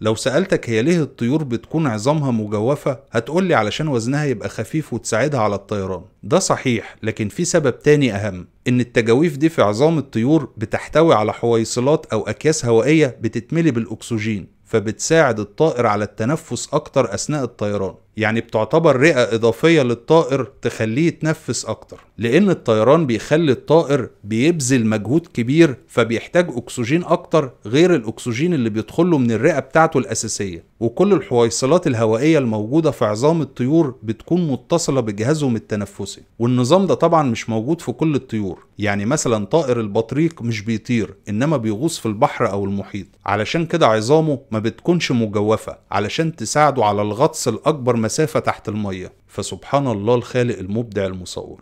لو سألتك هي ليه الطيور بتكون عظامها مجوفة هتقولي علشان وزنها يبقى خفيف وتساعدها على الطيران ده صحيح لكن في سبب تاني أهم إن التجاويف دي في عظام الطيور بتحتوي على حويصلات أو أكياس هوائية بتتملي بالأكسجين فبتساعد الطائر على التنفس أكتر أثناء الطيران يعني بتعتبر رئة إضافية للطائر تخليه يتنفس أكتر لأن الطيران بيخلي الطائر بيبذل مجهود كبير فبيحتاج أكسجين أكتر غير الأكسجين اللي بيدخله من الرئة بتاعته الأساسية وكل الحويصلات الهوائية الموجودة في عظام الطيور بتكون متصلة بجهازهم التنفسي والنظام ده طبعا مش موجود في كل الطيور يعني مثلا طائر البطريق مش بيطير انما بيغوص في البحر او المحيط علشان كده عظامه ما بتكونش مجوفة علشان تساعده على الغطس الأكبر مسافة تحت المية فسبحان الله الخالق المبدع المصور